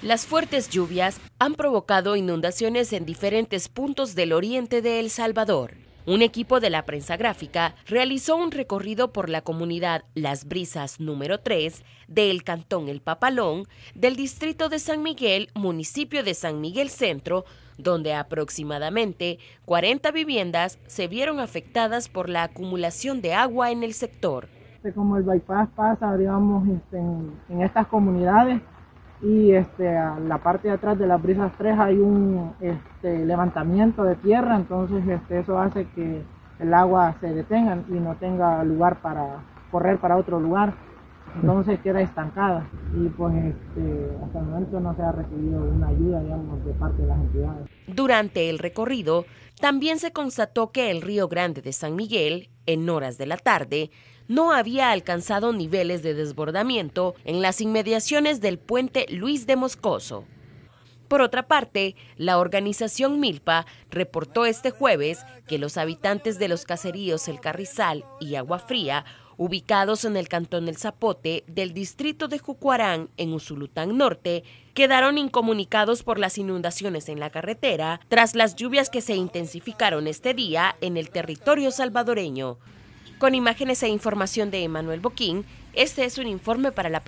Las fuertes lluvias han provocado inundaciones en diferentes puntos del oriente de El Salvador. Un equipo de la prensa gráfica realizó un recorrido por la comunidad Las Brisas número 3 del Cantón El Papalón del distrito de San Miguel, municipio de San Miguel Centro, donde aproximadamente 40 viviendas se vieron afectadas por la acumulación de agua en el sector. Pues, como el bypass pasa, digamos, este, en estas comunidades, y este, a la parte de atrás de las brisas 3 hay un este, levantamiento de tierra, entonces este, eso hace que el agua se detenga y no tenga lugar para correr para otro lugar no se queda estancada y pues este, hasta el momento no se ha recibido una ayuda digamos, de parte de las entidades. Durante el recorrido también se constató que el Río Grande de San Miguel, en horas de la tarde, no había alcanzado niveles de desbordamiento en las inmediaciones del puente Luis de Moscoso. Por otra parte, la organización Milpa reportó este jueves que los habitantes de los caseríos El Carrizal y Agua Fría ubicados en el cantón El Zapote del distrito de Jucuarán, en Usulután Norte, quedaron incomunicados por las inundaciones en la carretera tras las lluvias que se intensificaron este día en el territorio salvadoreño. Con imágenes e información de Emanuel Boquín, este es un informe para la